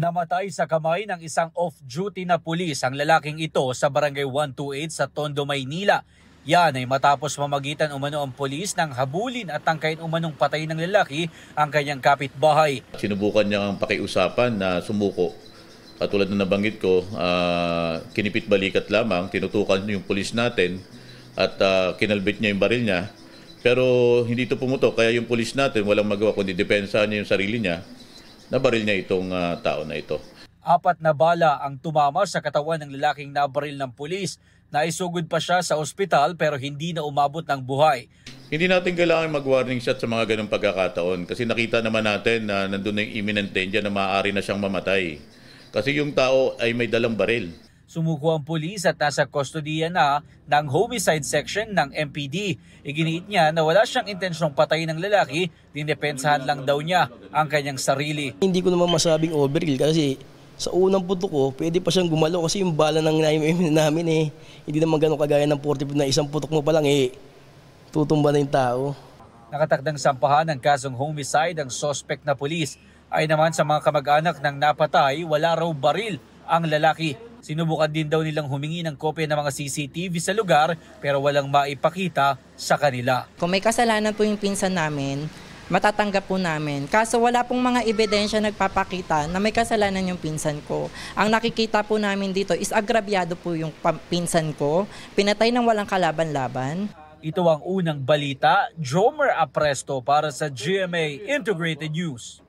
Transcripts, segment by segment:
Namatay sa kamay ng isang off-duty na pulis ang lalaking ito sa barangay 128 sa Tondo, Maynila. Yan ay matapos mamagitan umano ang pulis ng habulin at tangkain umanong patay ng lalaki ang kanyang kapitbahay. Sinubukan niya ang pakiusapan na sumuko. Katulad na nabanggit ko, uh, kinipit balikat lamang, tinutukan yung pulis natin at uh, kinalbit niya yung baril niya. Pero hindi ito pumutok, kaya yung pulis natin walang magawa kundi depensa niya yung sarili niya nabaril niya itong uh, tao na ito. Apat na bala ang tumama sa katawan ng lalaking nabaril ng pulis. Naisugod pa siya sa ospital pero hindi na umabot ng buhay. Hindi natin kailangan mag-warning shot sa mga ganong pagkakataon kasi nakita naman natin na nandun na yung imminent danger na maaari na siyang mamatay. Kasi yung tao ay may dalang baril. Sumuko ang pulis at nasa kustodiya na ng homicide section ng MPD. Iginiit niya na wala siyang intensyong patayin ng lalaki, dinepensahan lang daw niya ang kanyang sarili. Hindi ko naman masabing overkill kasi sa unang punto ko, pwede pa siyang gumalo kasi yung bala ng namin, namin eh, hindi naman ganun kagaya ng 45 na isang putok mo pa lang eh, tutumba na yung tao. Nakatakdang sampahan ng kasong homicide ang sospek na pulis. Ay naman sa mga kamag-anak ng napatay, wala raw baril ang lalaki Sinubukan din daw nilang humingi ng kopya ng mga CCTV sa lugar pero walang maipakita sa kanila. Kung may kasalanan po yung pinsan namin, matatanggap po namin. Kaso wala pong mga ebidensya nagpapakita na may kasalanan yung pinsan ko. Ang nakikita po namin dito is agrabyado po yung pinsan ko. Pinatay ng walang kalaban-laban. Ito ang unang balita, Jomer Apresto para sa GMA Integrated News.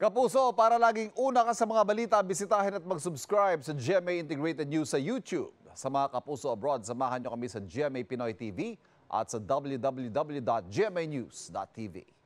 Kapuso, para laging una ka sa mga balita, bisitahin at mag-subscribe sa GMA Integrated News sa YouTube. Sa mga Kapuso Abroad, samahan nyo kami sa GMA Pinoy TV at sa www.gmanews.tv.